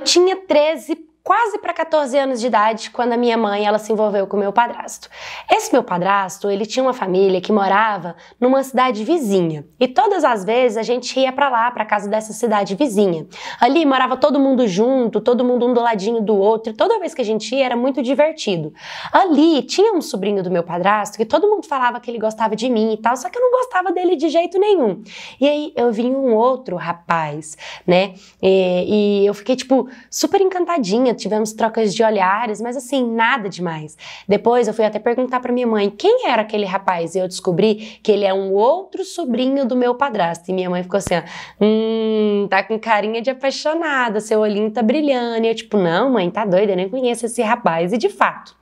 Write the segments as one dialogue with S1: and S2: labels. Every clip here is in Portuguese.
S1: Eu tinha 13 quase para 14 anos de idade, quando a minha mãe ela se envolveu com meu padrasto. Esse meu padrasto, ele tinha uma família que morava numa cidade vizinha. E todas as vezes a gente ia para lá, para casa dessa cidade vizinha. Ali morava todo mundo junto, todo mundo um do ladinho do outro, e toda vez que a gente ia era muito divertido. Ali tinha um sobrinho do meu padrasto que todo mundo falava que ele gostava de mim e tal, só que eu não gostava dele de jeito nenhum. E aí eu vi um outro rapaz, né? E, e eu fiquei tipo super encantadinha tivemos trocas de olhares, mas assim, nada demais. Depois eu fui até perguntar para minha mãe quem era aquele rapaz e eu descobri que ele é um outro sobrinho do meu padrasto. E minha mãe ficou assim: ó, hum, tá com carinha de apaixonada, seu olhinho tá brilhando. E eu, tipo, não, mãe, tá doida, eu nem conheço esse rapaz. E de fato,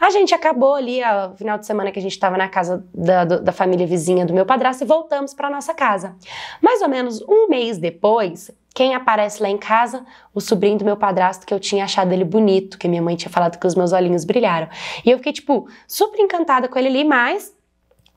S1: a gente acabou ali, ó, final de semana que a gente estava na casa da, da família vizinha do meu padrasto e voltamos para nossa casa. Mais ou menos um mês depois, quem aparece lá em casa? O sobrinho do meu padrasto, que eu tinha achado ele bonito, que minha mãe tinha falado que os meus olhinhos brilharam. E eu fiquei, tipo, super encantada com ele ali, mas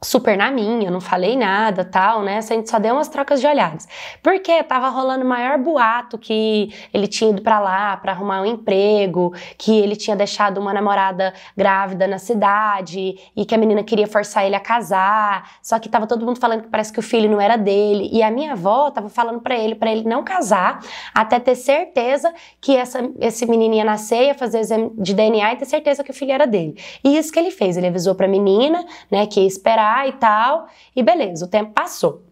S1: super na minha, não falei nada, tal, né? A gente só deu umas trocas de olhares. Porque tava rolando o maior boato que ele tinha ido para lá para arrumar um emprego, que ele tinha deixado uma namorada grávida na cidade e que a menina queria forçar ele a casar. Só que tava todo mundo falando que parece que o filho não era dele e a minha avó tava falando para ele para ele não casar até ter certeza que essa esse menino ia nascer, ia fazer exame de DNA e ter certeza que o filho era dele. E isso que ele fez, ele avisou para a menina, né, que ia esperar e tal. E beleza, o tempo passou.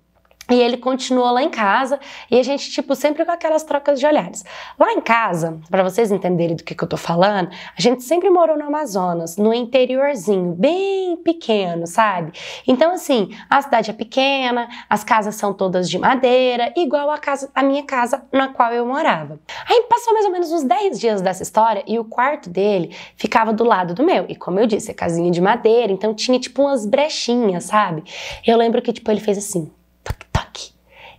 S1: E ele continuou lá em casa e a gente, tipo, sempre com aquelas trocas de olhares. Lá em casa, para vocês entenderem do que, que eu tô falando, a gente sempre morou no Amazonas, no interiorzinho, bem pequeno, sabe? Então, assim, a cidade é pequena, as casas são todas de madeira, igual a, casa, a minha casa na qual eu morava. Aí passou mais ou menos uns 10 dias dessa história e o quarto dele ficava do lado do meu. E como eu disse, é casinha de madeira, então tinha, tipo, umas brechinhas, sabe? Eu lembro que, tipo, ele fez assim toque, toque.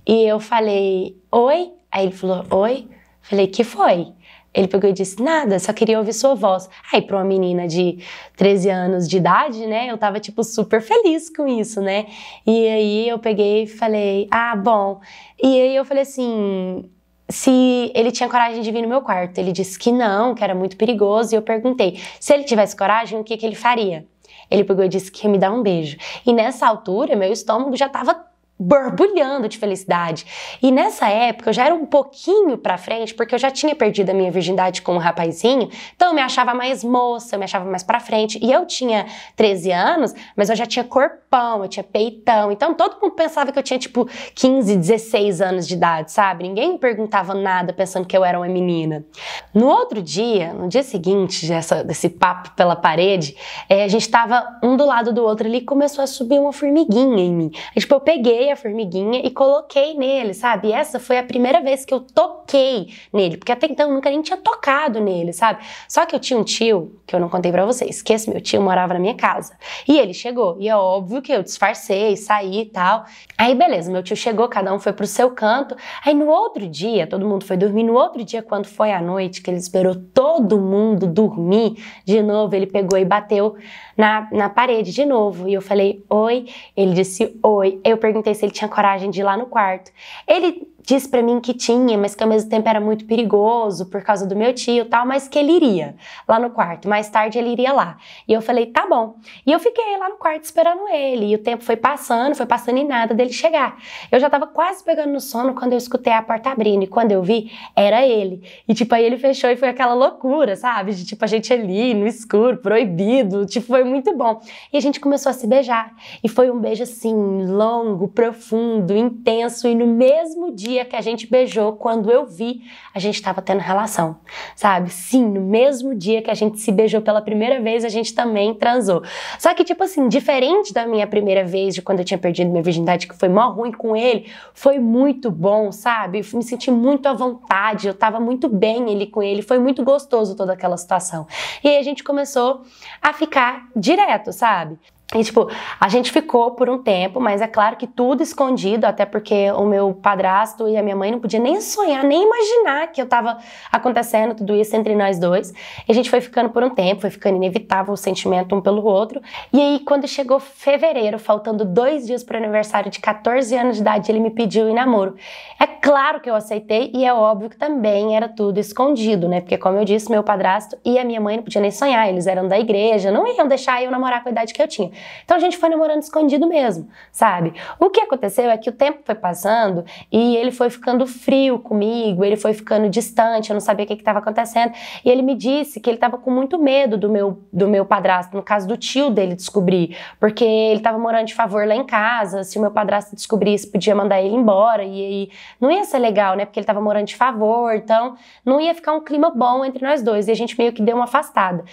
S1: E eu falei, oi? Aí ele falou, oi? Falei, que foi? Ele pegou e disse, nada, só queria ouvir sua voz. Aí, para uma menina de 13 anos de idade, né, eu tava, tipo, super feliz com isso, né? E aí eu peguei e falei, ah, bom. E aí eu falei assim, se ele tinha coragem de vir no meu quarto. Ele disse que não, que era muito perigoso. E eu perguntei, se ele tivesse coragem, o que, que ele faria? Ele pegou e disse que ia me dar um beijo. E nessa altura, meu estômago já tava borbulhando de felicidade. E nessa época eu já era um pouquinho pra frente, porque eu já tinha perdido a minha virgindade com um rapazinho, então eu me achava mais moça, eu me achava mais pra frente. E eu tinha 13 anos, mas eu já tinha corpão, eu tinha peitão, então todo mundo pensava que eu tinha tipo 15, 16 anos de idade, sabe? Ninguém me perguntava nada pensando que eu era uma menina. No outro dia, no dia seguinte dessa, desse papo pela parede, é, a gente tava um do lado do outro ali e começou a subir uma formiguinha em mim. E, tipo, eu peguei a formiguinha e coloquei nele, sabe? E essa foi a primeira vez que eu toquei nele, porque até então eu nunca nem tinha tocado nele, sabe? Só que eu tinha um tio, que eu não contei para vocês, que esse meu tio morava na minha casa. E ele chegou, e é óbvio que eu disfarcei, saí e tal. Aí beleza, meu tio chegou, cada um foi pro seu canto. Aí no outro dia, todo mundo foi dormir. No outro dia, quando foi a noite, que ele esperou todo mundo dormir, de novo ele pegou e bateu na, na parede de novo. E eu falei, oi. Ele disse, oi. Eu perguntei se ele tinha coragem de ir lá no quarto. Ele disse para mim que tinha, mas que ao mesmo tempo era muito perigoso por causa do meu tio e tal, mas que ele iria lá no quarto. Mais tarde ele iria lá. E eu falei, tá bom. E eu fiquei lá no quarto esperando ele. E o tempo foi passando, foi passando e nada dele chegar. Eu já tava quase pegando no sono quando eu escutei a porta abrindo. E quando eu vi, era ele. E tipo, aí ele fechou e foi aquela loucura, sabe? De, tipo, a gente ali no escuro, proibido. Tipo, foi muito bom. E a gente começou a se beijar. E foi um beijo assim, longo, profundo, intenso. E no mesmo dia, dia que a gente beijou, quando eu vi, a gente estava tendo relação, sabe? Sim, no mesmo dia que a gente se beijou pela primeira vez, a gente também transou. Só que, tipo assim, diferente da minha primeira vez, de quando eu tinha perdido minha virgindade, que foi mó ruim com ele, foi muito bom, sabe? Eu me senti muito à vontade, eu tava muito bem ali com ele, foi muito gostoso toda aquela situação. E aí a gente começou a ficar direto, sabe? E, tipo, a gente ficou por um tempo, mas é claro que tudo escondido, até porque o meu padrasto e a minha mãe não podiam nem sonhar, nem imaginar que eu tava acontecendo tudo isso entre nós dois. E a gente foi ficando por um tempo, foi ficando inevitável o sentimento um pelo outro. E aí, quando chegou fevereiro, faltando dois dias pro aniversário de 14 anos de idade, ele me pediu em namoro. É claro que eu aceitei e é óbvio que também era tudo escondido, né? Porque, como eu disse, meu padrasto e a minha mãe não podiam nem sonhar, eles eram da igreja, não iam deixar eu namorar com a idade que eu tinha. Então a gente foi namorando escondido mesmo, sabe? O que aconteceu é que o tempo foi passando e ele foi ficando frio comigo, ele foi ficando distante, eu não sabia o que estava acontecendo. E ele me disse que ele estava com muito medo do meu, do meu padrasto, no caso do tio dele descobrir, porque ele estava morando de favor lá em casa, se o meu padrasto descobrisse, podia mandar ele embora e aí não ia ser legal, né? Porque ele estava morando de favor, então não ia ficar um clima bom entre nós dois e a gente meio que deu uma afastada.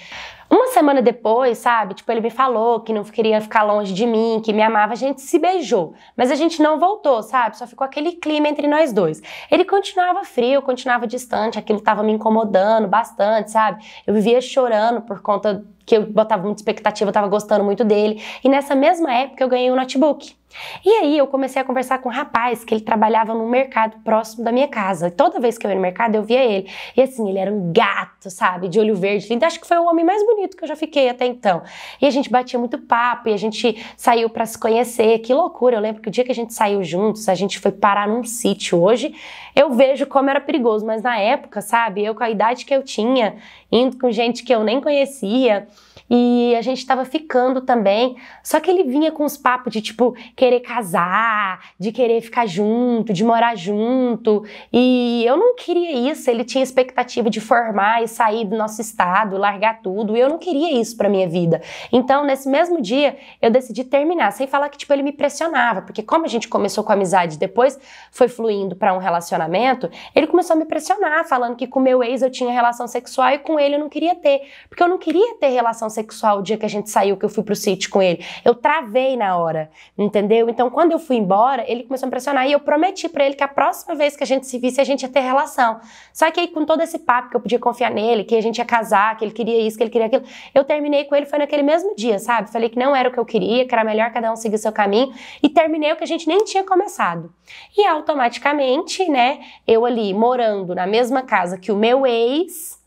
S1: Uma semana depois, sabe? Tipo, ele me falou que não queria ficar longe de mim, que me amava. A gente se beijou, mas a gente não voltou, sabe? Só ficou aquele clima entre nós dois. Ele continuava frio, continuava distante, aquilo estava me incomodando bastante, sabe? Eu vivia chorando por conta que eu botava muita expectativa, eu tava gostando muito dele. E nessa mesma época eu ganhei um notebook. E aí eu comecei a conversar com um rapaz que ele trabalhava num mercado próximo da minha casa. E toda vez que eu ia no mercado eu via ele. E assim, ele era um gato, sabe? De olho verde, lindo. Então, acho que foi o homem mais bonito que eu já fiquei até então. E a gente batia muito papo e a gente saiu para se conhecer. Que loucura! Eu lembro que o dia que a gente saiu juntos, a gente foi parar num sítio. Hoje eu vejo como era perigoso, mas na época, sabe? Eu com a idade que eu tinha, indo com gente que eu nem conhecia, e a gente estava ficando também. Só que ele vinha com os papos de tipo querer casar, de querer ficar junto, de morar junto. E eu não queria isso. Ele tinha expectativa de formar e sair do nosso estado, largar tudo. E eu não queria isso para minha vida. Então, nesse mesmo dia, eu decidi terminar, sem falar que tipo ele me pressionava, porque como a gente começou com amizade, depois foi fluindo para um relacionamento, ele começou a me pressionar, falando que com meu ex eu tinha relação sexual e com ele eu não queria ter, porque eu não queria ter relação sexual o dia que a gente saiu, que eu fui pro sítio com ele. Eu travei na hora, entendeu? Então, quando eu fui embora, ele começou a me pressionar e eu prometi para ele que a próxima vez que a gente se visse, a gente ia ter relação. Só que aí, com todo esse papo que eu podia confiar nele, que a gente ia casar, que ele queria isso, que ele queria aquilo, eu terminei com ele, foi naquele mesmo dia, sabe? Falei que não era o que eu queria, que era melhor cada um seguir seu caminho e terminei o que a gente nem tinha começado. E automaticamente, né, eu ali morando na mesma casa que o meu ex,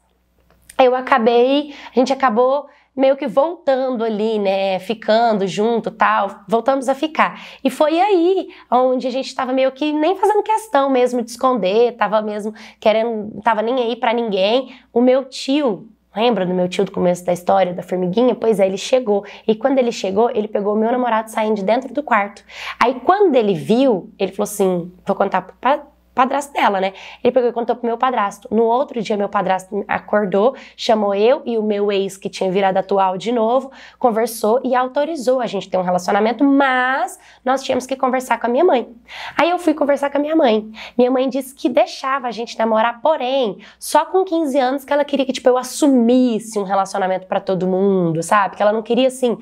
S1: eu acabei, a gente acabou meio que voltando ali, né, ficando junto, tal, voltamos a ficar. E foi aí onde a gente estava meio que nem fazendo questão mesmo de esconder, tava mesmo querendo, tava nem aí para ninguém. O meu tio Lembra do meu tio do começo da história, da formiguinha? Pois é, ele chegou. E quando ele chegou, ele pegou o meu namorado saindo de dentro do quarto. Aí quando ele viu, ele falou assim: vou contar pra, padrasto dela, né? Ele pegou e contou pro meu padrasto. No outro dia, meu padrasto acordou, chamou eu e o meu ex, que tinha virado atual de novo, conversou e autorizou a gente ter um relacionamento, mas nós tínhamos que conversar com a minha mãe. Aí eu fui conversar com a minha mãe. Minha mãe disse que deixava a gente namorar, porém, só com 15 anos que ela queria que, tipo, eu assumisse um relacionamento para todo mundo, sabe? Que ela não queria, assim,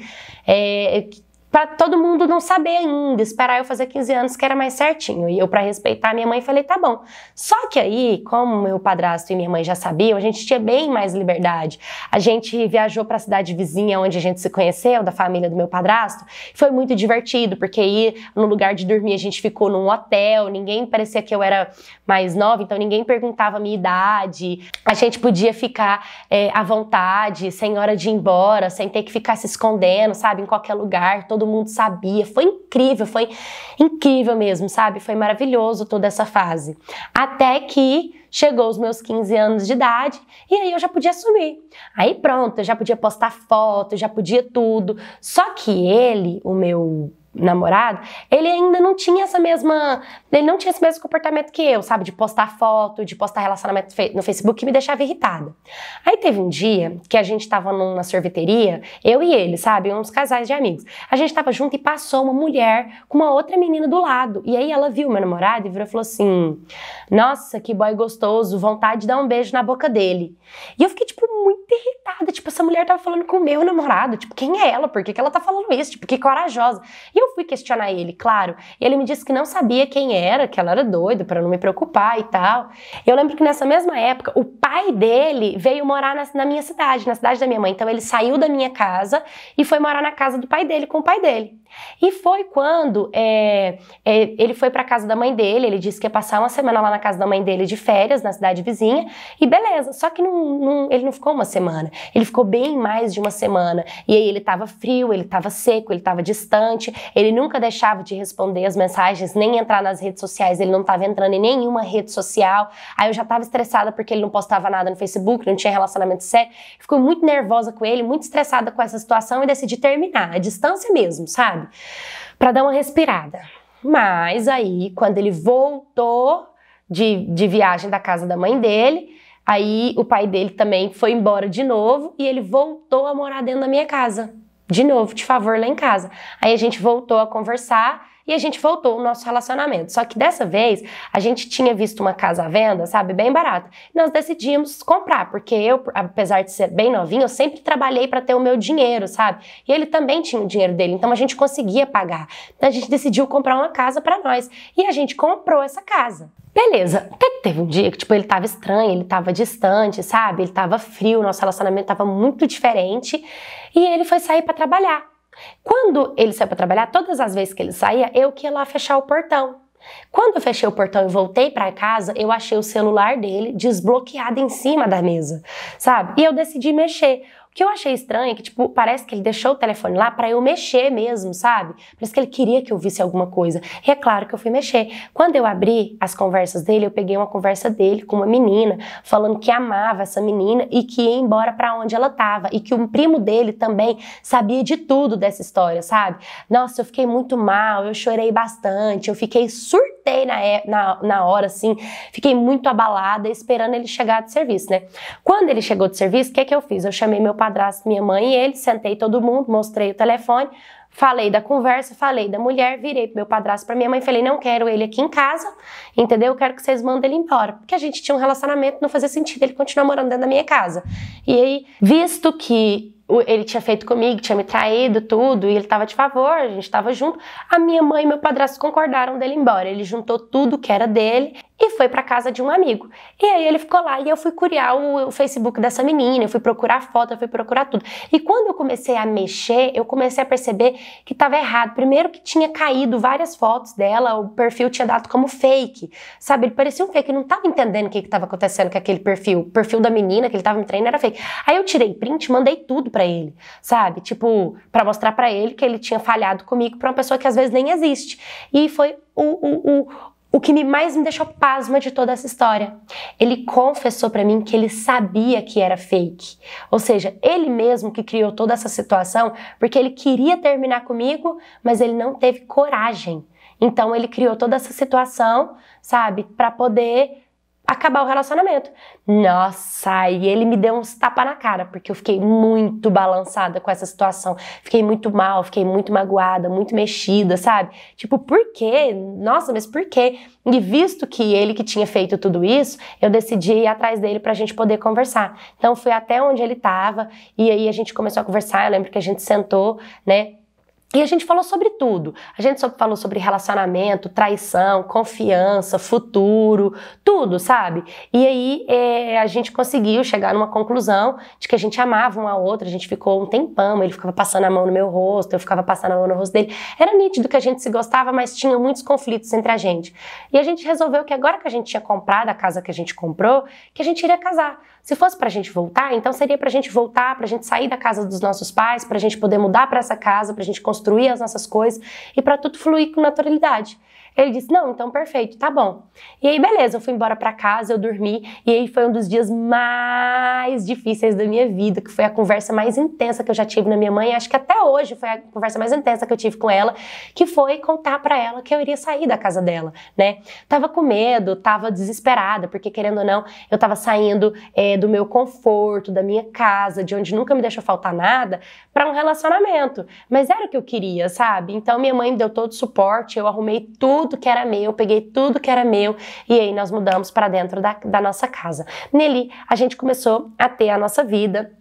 S1: é, para todo mundo não saber ainda, esperar eu fazer 15 anos que era mais certinho. E eu para respeitar minha mãe falei, tá bom. Só que aí, como meu padrasto e minha mãe já sabiam, a gente tinha bem mais liberdade. A gente viajou para a cidade vizinha onde a gente se conheceu, da família do meu padrasto, foi muito divertido, porque aí no lugar de dormir a gente ficou num hotel, ninguém parecia que eu era mais nova, então ninguém perguntava a minha idade. A gente podia ficar é, à vontade, sem hora de ir embora, sem ter que ficar se escondendo, sabe, em qualquer lugar. Todo todo mundo sabia. Foi incrível, foi incrível mesmo, sabe? Foi maravilhoso toda essa fase. Até que chegou os meus 15 anos de idade e aí eu já podia assumir. Aí pronto, eu já podia postar foto, já podia tudo. Só que ele, o meu namorado, ele ainda não tinha essa mesma. Ele não tinha esse mesmo comportamento que eu, sabe? De postar foto, de postar relacionamento no Facebook que me deixava irritada. Aí teve um dia que a gente tava numa sorveteria, eu e ele, sabe? Uns casais de amigos. A gente tava junto e passou uma mulher com uma outra menina do lado. E aí ela viu meu namorado e virou e falou assim: Nossa, que boy gostoso, vontade de dar um beijo na boca dele. E eu fiquei, tipo, muito irritada. Tipo, essa mulher tava falando com o meu namorado. Tipo, quem é ela? Por que, que ela tá falando isso? Tipo, que corajosa. E eu eu fui questionar ele, claro. E ele me disse que não sabia quem era, que ela era doida, para não me preocupar e tal. Eu lembro que nessa mesma época, o pai dele veio morar na, na minha cidade, na cidade da minha mãe. Então ele saiu da minha casa e foi morar na casa do pai dele, com o pai dele. E foi quando é, é, ele foi para casa da mãe dele, ele disse que ia passar uma semana lá na casa da mãe dele de férias, na cidade vizinha, e beleza. Só que não, não, ele não ficou uma semana, ele ficou bem mais de uma semana. E aí ele estava frio, ele estava seco, ele estava distante, ele nunca deixava de responder as mensagens, nem entrar nas redes sociais, ele não estava entrando em nenhuma rede social. Aí eu já estava estressada porque ele não postava nada no Facebook, não tinha relacionamento sério. Ficou muito nervosa com ele, muito estressada com essa situação e decidi terminar, a distância mesmo, sabe? sabe? Para dar uma respirada. Mas aí, quando ele voltou de, de viagem da casa da mãe dele, aí o pai dele também foi embora de novo e ele voltou a morar dentro da minha casa de novo, de favor, lá em casa. Aí a gente voltou a conversar e a gente voltou o nosso relacionamento. Só que dessa vez a gente tinha visto uma casa à venda, sabe, bem barata. nós decidimos comprar, porque eu, apesar de ser bem novinha, eu sempre trabalhei para ter o meu dinheiro, sabe? E ele também tinha o dinheiro dele, então a gente conseguia pagar. Então a gente decidiu comprar uma casa para nós e a gente comprou essa casa. Beleza, até que teve um dia que, tipo, ele tava estranho, ele tava distante, sabe? Ele tava frio, nosso relacionamento tava muito diferente e ele foi sair para trabalhar. Quando ele saiu para trabalhar, todas as vezes que ele saía, eu que ia lá fechar o portão. Quando eu fechei o portão e voltei para casa, eu achei o celular dele desbloqueado em cima da mesa, sabe? E eu decidi mexer que eu achei estranho é que, tipo, parece que ele deixou o telefone lá para eu mexer mesmo, sabe? Parece que ele queria que eu visse alguma coisa. E é claro que eu fui mexer. Quando eu abri as conversas dele, eu peguei uma conversa dele com uma menina, falando que amava essa menina e que ia embora para onde ela tava. E que um primo dele também sabia de tudo dessa história, sabe? Nossa, eu fiquei muito mal, eu chorei bastante, eu fiquei surtei na, é, na, na hora, assim, fiquei muito abalada esperando ele chegar de serviço, né? Quando ele chegou de serviço, o que, é que eu fiz? Eu chamei meu pai padrasto, minha mãe e ele, sentei todo mundo, mostrei o telefone, falei da conversa, falei da mulher, virei pro meu padrasto, pra minha mãe, falei, não quero ele aqui em casa, entendeu? Eu quero que vocês mandem ele embora. Porque a gente tinha um relacionamento, não fazia sentido ele continuar morando dentro da minha casa. E aí, visto que ele tinha feito comigo, tinha me traído, tudo, e ele tava de favor, a gente tava junto. A minha mãe e meu padrasto concordaram dele embora. Ele juntou tudo que era dele e foi para casa de um amigo. E aí ele ficou lá e eu fui curiar o, Facebook dessa menina, eu fui procurar foto, eu fui procurar tudo. E quando eu comecei a mexer, eu comecei a perceber que estava errado. Primeiro que tinha caído várias fotos dela, o perfil tinha dado como fake, sabe? Ele parecia um fake, não estava entendendo o que estava acontecendo com aquele perfil. O perfil da menina que ele estava me treinando era fake. Aí eu tirei print, mandei tudo para ele, sabe? Tipo, para mostrar para ele que ele tinha falhado comigo para uma pessoa que às vezes nem existe. E foi o, o, o que mais me deixou pasma de toda essa história. Ele confessou para mim que ele sabia que era fake. Ou seja, ele mesmo que criou toda essa situação, porque ele queria terminar comigo, mas ele não teve coragem. Então ele criou toda essa situação, sabe, para poder acabar o relacionamento. Nossa, e ele me deu uns tapa na cara, porque eu fiquei muito balançada com essa situação. Fiquei muito mal, fiquei muito magoada, muito mexida, sabe? Tipo, por quê? Nossa, mas por quê? E visto que ele que tinha feito tudo isso, eu decidi ir atrás dele pra gente poder conversar. Então fui até onde ele tava e aí a gente começou a conversar. Eu lembro que a gente sentou, né? E a gente falou sobre tudo. A gente falou sobre relacionamento, traição, confiança, futuro, tudo, sabe? E aí é, a gente conseguiu chegar numa conclusão de que a gente amava um ao outro, a gente ficou um tempão, ele ficava passando a mão no meu rosto, eu ficava passando a mão no rosto dele. Era nítido que a gente se gostava, mas tinha muitos conflitos entre a gente. E a gente resolveu que agora que a gente tinha comprado a casa que a gente comprou, que a gente iria casar. Se fosse para a gente voltar, então seria para a gente voltar, para a gente sair da casa dos nossos pais, para a gente poder mudar para essa casa, para a gente construir as nossas coisas e para tudo fluir com naturalidade. Ele disse: Não, então perfeito, tá bom. E aí, beleza, eu fui embora para casa, eu dormi. E aí foi um dos dias mais difíceis da minha vida, que foi a conversa mais intensa que eu já tive na minha mãe. Acho que até hoje foi a conversa mais intensa que eu tive com ela, que foi contar para ela que eu iria sair da casa dela, né? Tava com medo, tava desesperada, porque querendo ou não, eu tava saindo é, do meu conforto, da minha casa, de onde nunca me deixou faltar nada, para um relacionamento. Mas era o que eu queria, sabe? Então minha mãe me deu todo o suporte, eu arrumei tudo tudo que era meu, peguei tudo que era meu e aí nós mudamos para dentro da, da nossa casa. Nele, a gente começou a ter a nossa vida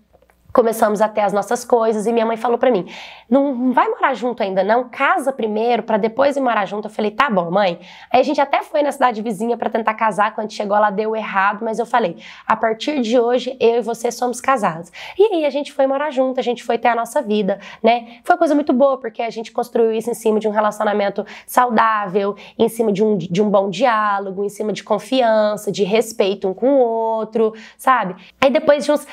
S1: começamos a ter as nossas coisas e minha mãe falou para mim: "Não vai morar junto ainda não, casa primeiro para depois ir morar junto". Eu falei: "Tá bom, mãe". Aí a gente até foi na cidade vizinha para tentar casar, quando chegou lá deu errado, mas eu falei: "A partir de hoje eu e você somos casados". E aí a gente foi morar junto, a gente foi ter a nossa vida, né? Foi uma coisa muito boa porque a gente construiu isso em cima de um relacionamento saudável, em cima de um, de um bom diálogo, em cima de confiança, de respeito um com o outro, sabe? Aí depois de uns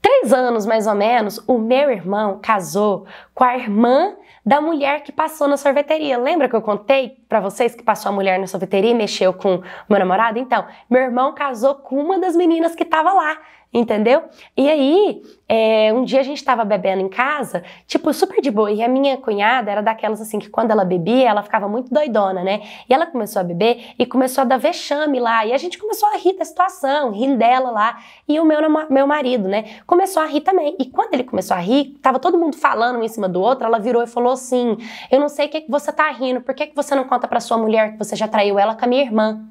S1: três anos mais ou menos, o meu irmão casou com a irmã da mulher que passou na sorveteria. Lembra que eu contei para vocês que passou a mulher na sorveteria e mexeu com o meu namorado? Então, meu irmão casou com uma das meninas que estava lá entendeu? E aí, é, um dia a gente estava bebendo em casa, tipo, super de boa. E a minha cunhada era daquelas assim que quando ela bebia, ela ficava muito doidona, né? E ela começou a beber e começou a dar vexame lá. E a gente começou a rir da situação, rir dela lá. E o meu, meu marido, né, começou a rir também. E quando ele começou a rir, tava todo mundo falando um em cima do outro, ela virou e falou assim: Eu não sei o que, que você tá rindo, por que, que você não conta pra sua mulher que você já traiu ela com a minha irmã?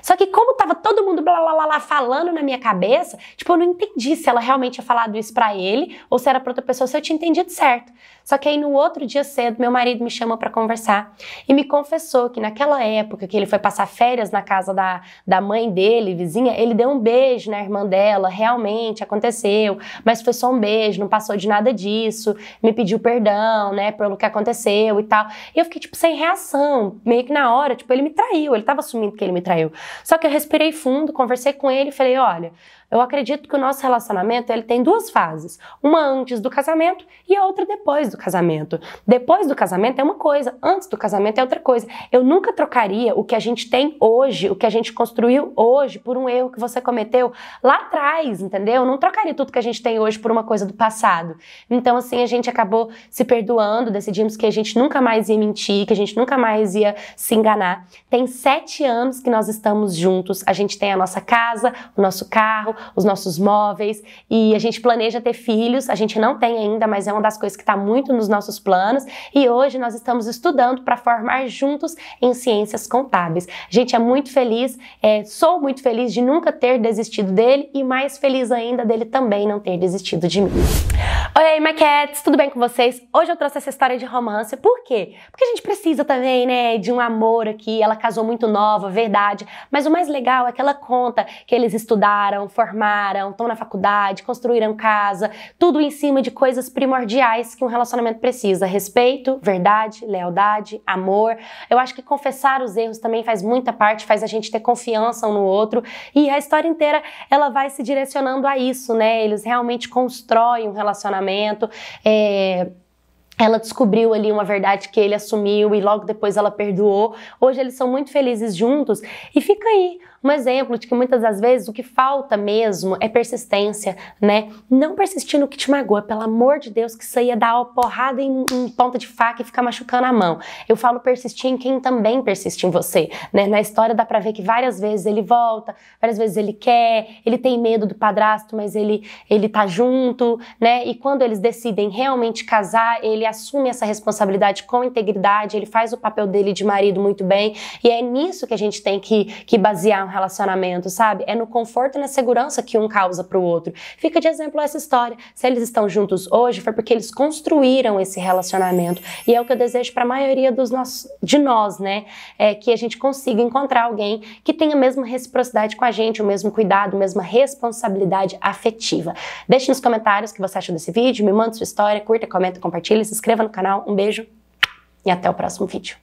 S1: Só que como tava todo mundo blá blá blá, falando na minha cabeça, tipo, eu não entendi se ela realmente tinha falado isso para ele ou se era pra outra pessoa, se eu tinha entendido certo. Só que aí no outro dia cedo, meu marido me chamou para conversar e me confessou que naquela época que ele foi passar férias na casa da, da mãe dele, vizinha, ele deu um beijo na irmã dela, realmente aconteceu, mas foi só um beijo, não passou de nada disso, me pediu perdão, né, pelo que aconteceu e tal. E eu fiquei, tipo, sem reação, meio que na hora, tipo, ele me traiu, ele tava assumindo que ele me traiu. Só que eu respirei fundo, conversei com ele e falei: olha, eu acredito que o nosso relacionamento ele tem duas fases, uma antes do casamento e a outra depois do casamento. Depois do casamento é uma coisa, antes do casamento é outra coisa. Eu nunca trocaria o que a gente tem hoje, o que a gente construiu hoje, por um erro que você cometeu lá atrás, entendeu? Eu não trocaria tudo que a gente tem hoje por uma coisa do passado. Então, assim, a gente acabou se perdoando, decidimos que a gente nunca mais ia mentir, que a gente nunca mais ia se enganar. Tem sete anos que nós estamos juntos, a gente tem a nossa casa, o nosso carro, os nossos móveis e a gente planeja ter filhos. A gente não tem ainda, mas é uma das coisas que está muito nos nossos planos. E hoje nós estamos estudando para formar juntos em ciências contábeis. Gente, é muito feliz, é, sou muito feliz de nunca ter desistido dele e mais feliz ainda dele também não ter desistido de mim. Oi, maquetes, tudo bem com vocês? Hoje eu trouxe essa história de romance. Por quê? Porque a gente precisa também, né, de um amor aqui. Ela casou muito nova, verdade. Mas o mais legal é que ela conta que eles estudaram, formaram, estão na faculdade, construíram casa, tudo em cima de coisas primordiais que um relacionamento precisa: respeito, verdade, lealdade, amor. Eu acho que confessar os erros também faz muita parte, faz a gente ter confiança um no outro. E a história inteira ela vai se direcionando a isso, né? Eles realmente constroem um relacionamento relacionamento. É, ela descobriu ali uma verdade que ele assumiu e logo depois ela perdoou. Hoje eles são muito felizes juntos e fica aí um exemplo de que muitas das vezes o que falta mesmo é persistência, né? Não persistir no que te magoa, pelo amor de Deus, que isso aí é dar uma porrada em, em ponta de faca e ficar machucando a mão. Eu falo persistir em quem também persiste em você, né? Na história dá pra ver que várias vezes ele volta, várias vezes ele quer, ele tem medo do padrasto, mas ele, ele tá junto, né? E quando eles decidem realmente casar, ele assume essa responsabilidade com integridade, ele faz o papel dele de marido muito bem, e é nisso que a gente tem que, que basear relacionamento, sabe? É no conforto e na segurança que um causa para o outro. Fica de exemplo essa história. Se eles estão juntos hoje, foi porque eles construíram esse relacionamento. E é o que eu desejo para a maioria dos nossos, de nós, né? É que a gente consiga encontrar alguém que tenha a mesma reciprocidade com a gente, o mesmo cuidado, a mesma responsabilidade afetiva. Deixe nos comentários o que você achou desse vídeo, me manda sua história, curta, comenta, compartilha, se inscreva no canal. Um beijo e até o próximo vídeo.